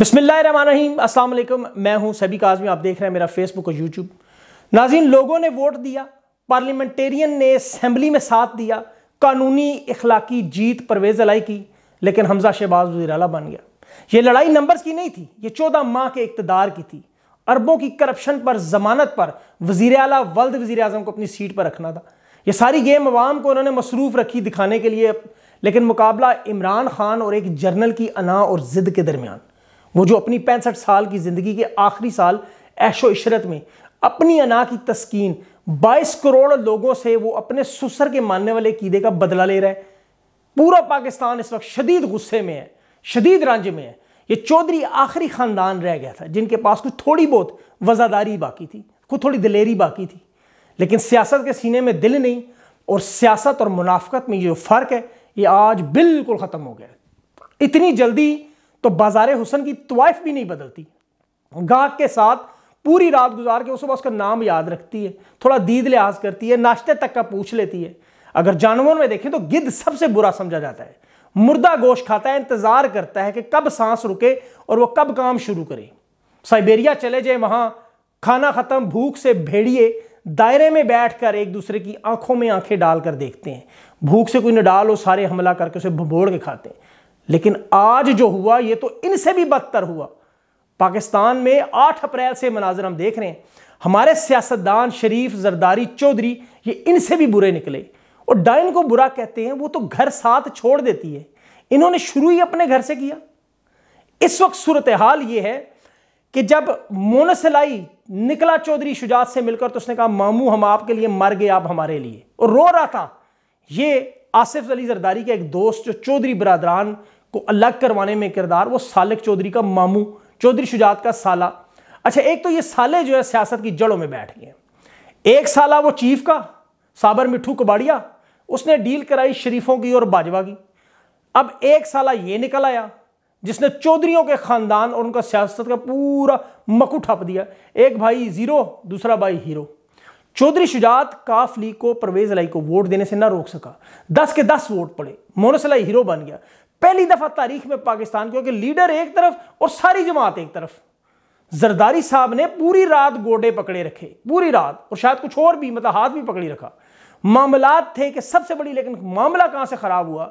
बिसमीम अस्सलाम वालेकुम मैं हूं सभी आजमी आप देख रहे हैं मेरा फेसबुक और यूट्यूब नाजीन लोगों ने वोट दिया पार्लियामेंटेरियन ने असम्बली में साथ दिया कानूनी इखलाकी जीत परवेज़ अलाई की लेकिन हमजा शहबाज वजी बन गया ये लड़ाई नंबर्स की नहीं थी ये चौदह माह के इकतदार की थी अरबों की करप्शन पर जमानत पर वजीर अला वल्द वजी अजम को अपनी सीट पर रखना था ये सारी गेम आवाम को उन्होंने मसरूफ़ रखी दिखाने के लिए लेकिन मुकाबला इमरान खान और एक जर्नल की अना और ज़िद के दरमियान वो जो अपनी पैंसठ साल की ज़िंदगी के आखिरी साल ऐशो इशरत में अपनी अना की तस्कीन बाईस करोड़ लोगों से वो अपने सुसर के मानने वाले कीदे का बदला ले रहा है पूरा पाकिस्तान इस वक्त शदीद गुस्से में है शदीद रांझे में है ये चौधरी आखिरी ख़ानदान रह गया था जिनके पास कुछ थोड़ी बहुत वज़ादारी बाकी थी कुछ थोड़ी दिलेरी बाकी थी लेकिन सियासत के सीने में दिल नहीं और सियासत और मुनाफ्त में ये जो फ़र्क है ये आज बिल्कुल ख़त्म हो गया इतनी जल्दी तो बाजार हुसन की तवाइफ भी नहीं बदलती गाहक के साथ पूरी रात गुजार के उस सुबह उसका नाम याद रखती है थोड़ा दीद लिहाज करती है नाश्ते तक का पूछ लेती है अगर जानवरों में देखें तो गिद्ध सबसे बुरा समझा जाता है मुर्दा गोश खाता है इंतजार करता है कि कब सांस रुके और वह कब काम शुरू करे साइबेरिया चले जाए वहां खाना खत्म भूख से भेड़िए दायरे में बैठकर एक दूसरे की आंखों में आंखें डालकर देखते हैं भूख से कोई न डाल हो सारे हमला करके उसे भोड़ के खाते हैं लेकिन आज जो हुआ ये तो इनसे भी बदतर हुआ पाकिस्तान में 8 अप्रैल से मनाजर हम देख रहे हैं हमारे सियासतदान शरीफ जरदारी चौधरी ये इनसे भी बुरे निकले और डाइन को बुरा कहते हैं वो तो घर साथ छोड़ देती है इन्होंने शुरू ही अपने घर से किया इस वक्त सूरत हाल ये है कि जब मोनसलाई निकला चौधरी शुजात से मिलकर तो उसने कहा मामू हम आपके लिए मर गए आप हमारे लिए और रो रहा था ये आसिफ अली जरदारी का एक दोस्त जो चौधरी बरदरान को अलग करवाने में किरदार वो सालिक चौधरी का मामू चौधरी शुजात का साला अच्छा एक तो ये साले जो है सियासत की जड़ों में बैठ गए एक साला वो चीफ का साबर मिठू कबाड़िया उसने डील कराई शरीफों की और बाजवा की अब एक साला ये निकल आया जिसने चौधरीों के खानदान और उनका सियासत का पूरा मकू ठप दिया एक भाई जीरो दूसरा भाई हीरो चौधरी शुजात काफ लीग को परवेज लाई को वोट देने से ना रोक सका दस के दस वोट पड़े मोनसलाई हीरो बन गया पहली दफा तारीख में पाकिस्तान क्योंकि लीडर एक तरफ और सारी जमात एक तरफ जरदारी साहब ने पूरी रात गोडे पकड़े रखे पूरी रात और शायद कुछ और भी मतलब हाथ भी पकड़ी रखा मामला थे कि सबसे बड़ी लेकिन मामला कहां से खराब हुआ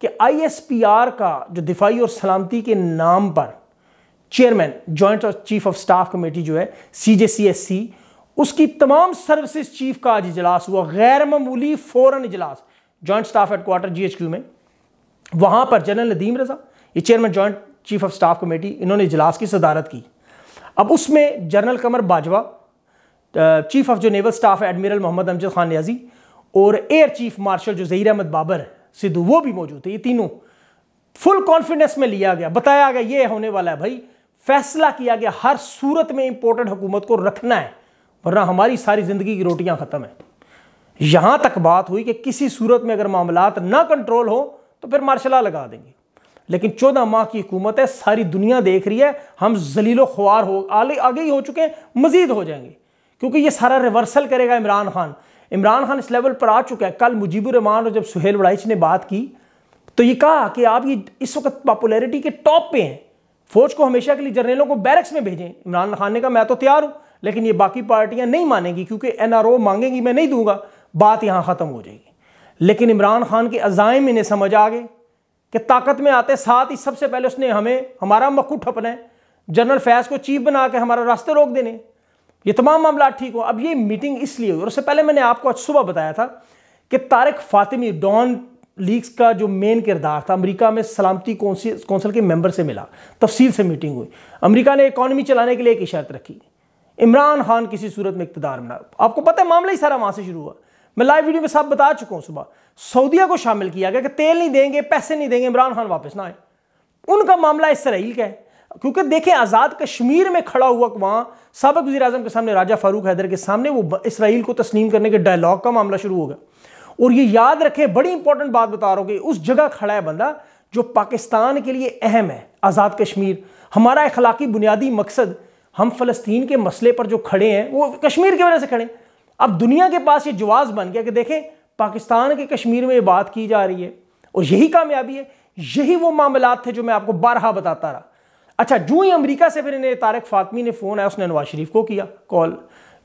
कि आईएसपीआर का जो दिफाई और सलामती के नाम पर चेयरमैन जॉइंट और चीफ ऑफ स्टाफ कमेटी जो है सीजेसीएससी उसकी तमाम सर्विसेज चीफ का आज इजलास हुआ गैर मामूली फौरन इजलास जॉइंट स्टाफ हेडक्वार्टर जीएचक्यू में वहाँ पर जनरल नदीम रज़ा ये chairman joint chief of staff committee इन्होंने इजलास की सदारत की अब उसमें general Qamar Bajwa chief of जो नेवल स्टाफ है एडमिरल मोहम्मद अमजद खान न्याजी और एयर चीफ मार्शल जो जहीर अहमद बाबर सिद्धू वो भी मौजूद थे ये तीनों फुल कॉन्फिडेंस में लिया गया बताया गया ये होने वाला है भाई फैसला किया गया हर सूरत में इंपोर्टेंट हुकूमत को रखना है वरना हमारी सारी ज़िंदगी की रोटियां ख़त्म हैं यहां तक बात हुई कि किसी सूरत में अगर मामला ना कंट्रोल हो तो फिर मार्शला लगा देंगे लेकिन चौदह माह की हुकूमत है सारी दुनिया देख रही है हम जलीलो ख्वार हो आगे आगे ही हो चुके हैं मजीद हो जाएंगे क्योंकि ये सारा रिवर्सल करेगा इमरान खान इमरान खान इस लेवल पर आ चुका है कल रहमान और जब सुहेल वड़ाइच ने बात की तो ये कहा कि आप ये इस वक्त पॉपुलैरिटी के टॉप पे हैं फौज को हमेशा के लिए जर्नलों को बैरक्स में भेजें इमरान खान ने कहा मैं तो तैयार हूं लेकिन ये बाकी पार्टियां नहीं मानेंगी क्योंकि ओ मांगेंगी मैं नहीं दूंगा बात यहां खत्म हो जाएगी लेकिन इमरान खान के अजायम इन्हें समझ आ गए कि ताकत में आते साथ ही सबसे पहले उसने हमें हमारा मक्ू ठपना है जनरल फैज़ को चीफ बना के हमारा रास्ते रोक देने ये तमाम मामला ठीक हो अब ये मीटिंग इसलिए हुई और उससे पहले मैंने आपको आज सुबह बताया था कि तारक फातिमी डॉन लीग्स का जो मेन किरदार था अमेरिका में सलामती कौंसिल के मेंबर से मिला तफसील से मीटिंग हुई अमेरिका ने इकॉनमी चलाने के लिए एक इशारत रखी इमरान खान किसी सूरत में इकतदार बना आपको पता है मामला ही सारा वहाँ से शुरू हुआ मैं लाइव वीडियो में सब बता चुका हूं सुबह सऊदीया को शामिल किया गया कि तेल नहीं देंगे पैसे नहीं देंगे इमरान खान वापस ना आए उनका मामला इसराइल का है क्योंकि देखें आज़ाद कश्मीर में खड़ा हुआ वहां सबक वजी के सामने राजा फारूक हैदर के सामने वो इसराइल को तस्लीम करने के डायलॉग का मामला शुरू होगा और ये याद रखें बड़ी इंपॉर्टेंट बात बता रहा हूँ कि उस जगह खड़ा है बंदा जो पाकिस्तान के लिए अहम है आज़ाद कश्मीर हमारा इखलाकी बुनियादी मकसद हम फ़लस्तीन के मसले पर जो खड़े हैं वो कश्मीर की वजह से खड़े हैं अब दुनिया के पास ये जवाब बन गया कि देखें पाकिस्तान के कश्मीर में ये बात की जा रही है और यही कामयाबी है यही वो मामला थे जो मैं आपको बारहा बताता रहा अच्छा जू ही अमरीका से फिर इन्हें तारक फातमी ने फ़ोन आया उसने नवाज शरीफ को किया कॉल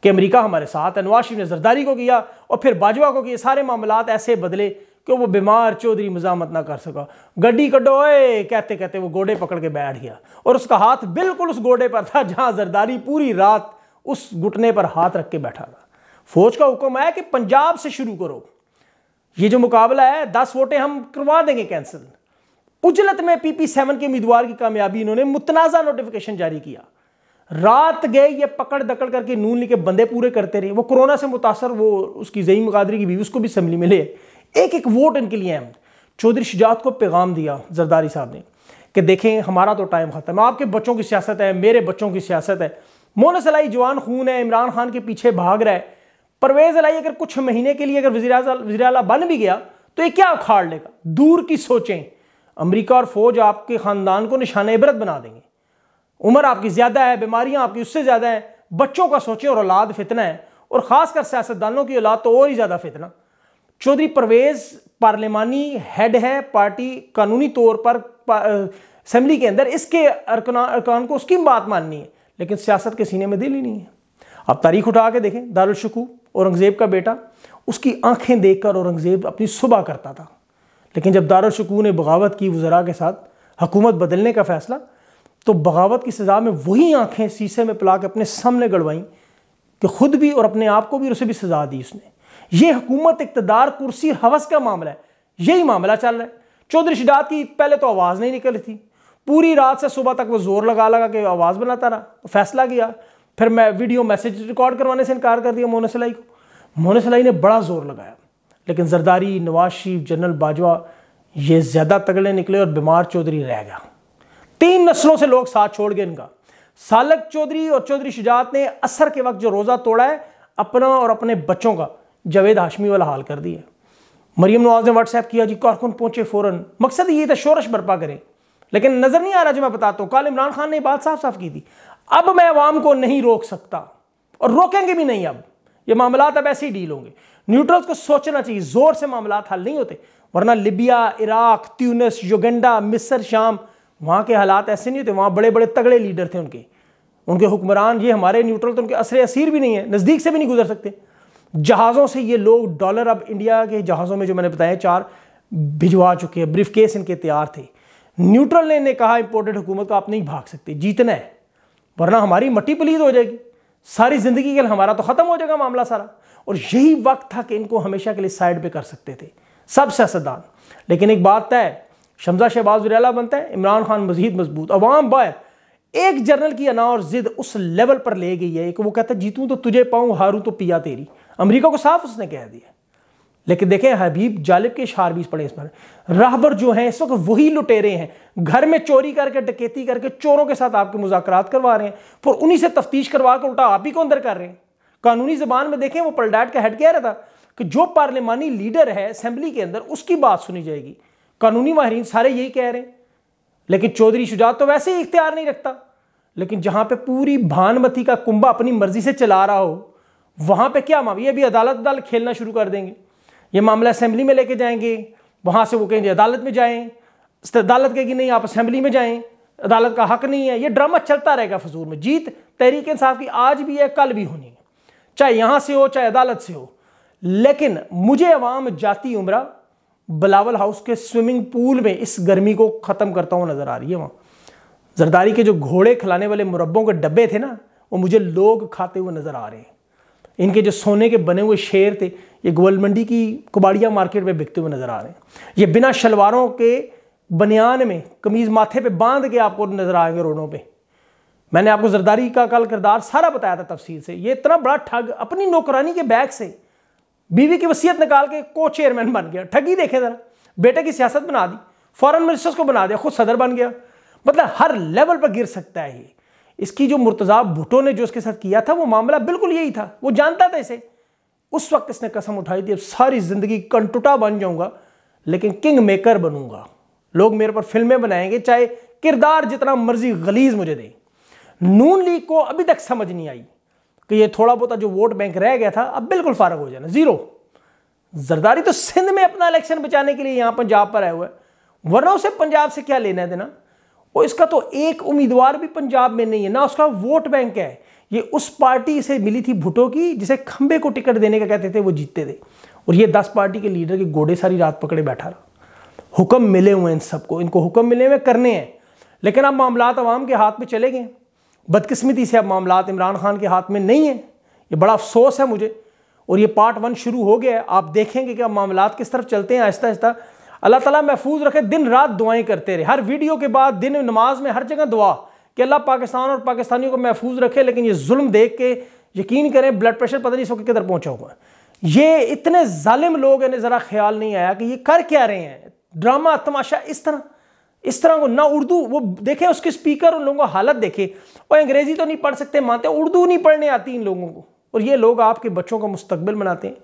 कि अमरीका हमारे साथ है नवाज शरीफ ने जरदारी को किया और फिर बाजवा को किए सारे मामला ऐसे बदले कि वो बीमार चौधरी मजामत ना कर सका गड्डी कटो कहते कहते वो गोडे पकड़ के बैठ गया और उसका हाथ बिल्कुल उस गोडे पर था जहां जरदारी पूरी रात उस घुटने पर हाथ रख के बैठा था फौज का हुक्म आया कि पंजाब से शुरू करो ये जो मुकाबला है दस वोटें हम करवा देंगे कैंसिल उजलत में पीपी सेवन के उम्मीदवार की कामयाबी इन्होंने मुतनाज़ा नोटिफिकेशन जारी किया रात गए ये पकड़ दकड़ करके नून लेके बंदे पूरे करते रहे वो कोरोना से मुतासर वो उसकी जई मुकादरी की बीवी उसको भी असम्बली में ले एक एक वोट इनके लिए अहम चौधरी शुजात को पैगाम दिया जरदारी साहब ने कि देखें हमारा तो टाइम ख़त्म आपके बच्चों की सियासत है मेरे बच्चों की सियासत है मोन सलाई जवान खून है इमरान खान के पीछे भाग रहा है परवेज अलाई अगर कुछ महीने के लिए अगर वजी अला बन भी गया तो ये क्या उखाड़ लेगा दूर की सोचें अमरीका और फौज आपके ख़ानदान को निशान इबरत बना देंगे उम्र आपकी ज़्यादा है बीमारियाँ आपकी उससे ज़्यादा हैं बच्चों का सोचें और औलाद फितना है और ख़ासकर सियासतदानों की औलाद तो और ही ज़्यादा फितना चौधरी परवेज़ पार्लियामानी हेड है पार्टी कानूनी तौर पर असम्बली के अंदर इसके अरकान को उसकी बात माननी है लेकिन सियासत के सीने में दिल ही नहीं है आप तारीख उठा के देखें दारुलशकू औरंगज़ेब का बेटा उसकी आंखें देखकर औरंगज़ेब अपनी सुबह करता था लेकिन जब दारुलशकू ने बगावत की वज़रा के साथ हुकूमत बदलने का फ़ैसला तो बगावत की सज़ा में वही आंखें शीशे में पिला के अपने सामने गड़वाईं कि खुद भी और अपने आप को भी उसे भी सज़ा दी उसने ये हुकूमत इकतदार कुर्सी हवस का मामला है यही मामला चल रहा है चौधरी शिडात की पहले तो आवाज़ नहीं रही थी पूरी रात से सुबह तक वो जोर लगा लगा के आवाज़ बनाता रहा तो फैसला किया फिर मैं वीडियो मैसेज रिकॉर्ड करवाने से इनकार कर दिया मोहन सलाई को मोहन सलाई ने बड़ा जोर लगाया लेकिन जरदारी नवाज शरीफ जनरल बाजवा ये ज़्यादा तगड़े निकले और बीमार चौधरी रह गया तीन नस्लों से लोग साथ छोड़ गए इनका सालक चौधरी और चौधरी शिजात ने असर के वक्त जो रोज़ा तोड़ा है अपना और अपने बच्चों का जावेद हाशमी वाला हाल कर दिया मरियम नवाज ने व्हाट्सएप किया जी कारकुन पहुंचे फ़ौरन मकसद ये था शोरश बर्पा करें लेकिन नज़र नहीं आ रहा जो मैं बताता हूँ कल इमरान खान ने बात साफ साफ की थी अब मैं अवाम को नहीं रोक सकता और रोकेंगे भी नहीं अब ये मामला अब ऐसे ही डील होंगे न्यूट्रल्स को सोचना चाहिए जोर से मामला हल नहीं होते वरना लिबिया इराक त्यूनस युगेंडा मिस्र शाम वहां के हालात ऐसे नहीं होते वहां बड़े बड़े तगड़े लीडर थे उनके उनके हुक्मरान ये हमारे न्यूट्रल तो उनके असर असीर भी नहीं है नज़दीक से भी नहीं गुजर सकते जहाज़ों से ये लोग डॉलर अब इंडिया के जहाज़ों में जो मैंने बताया चार भिजवा चुके हैं ब्रीफ केस इनके तैयार थे न्यूट्रल ने, ने कहा इंपोर्टेड हुकूमत को आप नहीं भाग सकते जीतना है वरना हमारी मट्टी पलीद हो जाएगी सारी ज़िंदगी के लिए हमारा तो ख़त्म हो जाएगा मामला सारा और यही वक्त था कि इनको हमेशा के लिए साइड पे कर सकते थे सब सियासतदान लेकिन एक बात तय शमजा शहबाज वरला बनता है इमरान खान मजीद मजबूत अवाम बाहर एक जनरल की अना और ज़िद उस लेवल पर ले गई है कि वो कहता है जीतूँ तो तुझे पाऊँ हारूँ तो पिया तेरी अमरीका को साफ उसने कह दिया लेकिन देखें हबीब जालिब के इशार भी पड़े इस पर राहबर जो हैं इस वक्त वही लुटेरे हैं घर में चोरी करके डकेती करके चोरों के साथ आपके मुजाकर करवा रहे हैं फिर उन्हीं से तफ्तीश करवा कर उल्टा आप ही को अंदर कर रहे हैं कानूनी जबान में देखें वो पलडाट का हेड कह रहा था कि जो पार्लियमानी लीडर है असेंबली के अंदर उसकी बात सुनी जाएगी कानूनी माहरीन सारे यही कह रहे हैं लेकिन चौधरी शुजात तो वैसे ही इख्तियार नहीं रखता लेकिन जहां पे पूरी भानमती का कुंभा अपनी मर्जी से चला रहा हो वहां पे क्या मामी अभी अदालत अदालत खेलना शुरू कर देंगे ये मामला असेंबली में लेके जाएंगे वहाँ से वो कहेंगे अदालत में जाएँ अदालत कहेगी नहीं आप असेंबली में जाएँ अदालत का हक नहीं है ये ड्रामा चलता रहेगा फजूल में जीत तहरीक इंसाफ की आज भी है कल भी होनी है चाहे यहाँ से हो चाहे अदालत से हो लेकिन मुझे अवाम जाती उम्र बलावल हाउस के स्विमिंग पूल में इस गर्मी को ख़त्म करता हुआ नज़र आ रही है वहाँ जरदारी के जो घोड़े खिलाने वाले मुरब्बों के डब्बे थे ना वो मुझे लोग खाते हुए नज़र आ रहे हैं इनके जो सोने के बने हुए शेर थे ये मंडी की कुबाड़िया मार्केट में बिकते हुए नज़र आ रहे हैं ये बिना शलवारों के बनियान में कमीज़ माथे पे बांध के आपको नज़र आएंगे रोडों पे मैंने आपको जरदारी का कल किरदार सारा बताया था तफसील से ये इतना बड़ा ठग अपनी नौकरानी के बैग से बीवी की वसीयत निकाल के को चेयरमैन बन गया ठगी देखे ज़रा बेटे की सियासत बना दी फॉरन मिनिस्टर्स को बना दिया खुद सदर बन गया मतलब हर लेवल पर गिर सकता है ये इसकी जो मुर्तज़ा भुटो ने जो इसके साथ किया था वो मामला बिल्कुल यही था वो जानता था इसे उस वक्त इसने कसम उठाई थी अब सारी ज़िंदगी कंटुटा बन जाऊंगा लेकिन किंग मेकर बनूंगा लोग मेरे पर फिल्में बनाएंगे चाहे किरदार जितना मर्जी गलीज मुझे दे नून लीग को अभी तक समझ नहीं आई कि ये थोड़ा बहुत जो वोट बैंक रह गया था अब बिल्कुल फारग हो जाना जीरो जरदारी तो सिंध में अपना इलेक्शन बचाने के लिए यहां पंजाब पर आया हुआ है वरना उसे पंजाब से क्या लेना है देना वो इसका तो एक उम्मीदवार भी पंजाब में नहीं है ना उसका वोट बैंक है ये उस पार्टी से मिली थी भुटो की जिसे खंबे को टिकट देने का कहते थे वो जीतते थे और ये दस पार्टी के लीडर के गोडे सारी रात पकड़े बैठा रहा हुक्म मिले हुए इन सबको इनको हुक्म मिले हुए करने हैं लेकिन अब मामला आवाम के हाथ में चले गए बदकिस्मती से अब मामला इमरान खान के हाथ में नहीं है ये बड़ा अफसोस है मुझे और ये पार्ट वन शुरू हो गया है आप देखेंगे कि अब मामला किस तरफ चलते हैं आहिस्ता आहिस्ता अल्लाह ताला महफूज रखे दिन रात दुआएं करते रहे हर वीडियो के बाद दिन नमाज में हर जगह दुआ कि अल्लाह पाकिस्तान और पाकिस्तानियों को महफूज रखे लेकिन ये जुल्म देख के यकीन करें ब्लड प्रेशर पता नहीं सो किधर पहुंचा हुआ ये इतने जालिम लोग इन्हें ज़रा ख्याल नहीं आया कि ये कर क्या रहे हैं ड्रामा तमाशा इस तरह इस तरह को ना उर्दू वो देखें उसके स्पीकर उन लोगों को हालत देखे और अंग्रेज़ी तो नहीं पढ़ सकते मानते उर्दू नहीं पढ़ने आती इन लोगों को और ये लोग आपके बच्चों का मुस्तबिल बनाते हैं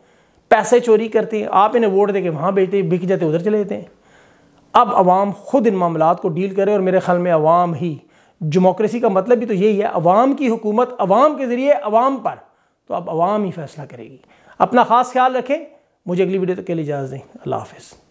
पैसे चोरी करते हैं आप इन्हें वोट दे के वहाँ बेचते बिक जाते उधर चले जाते हैं अब आवाम खुद इन मामला को डील करे और मेरे ख्याल में आवाम ही डेमोक्रेसी का मतलब भी तो यही है अवाम की हुकूमत अवाम के ज़रिए अवाम पर तो अब अवाम ही फैसला करेगी अपना ख़ास ख्याल रखें मुझे अगली वीडियो तक के लिए इजाज़त दें अल्लाह हाफिज़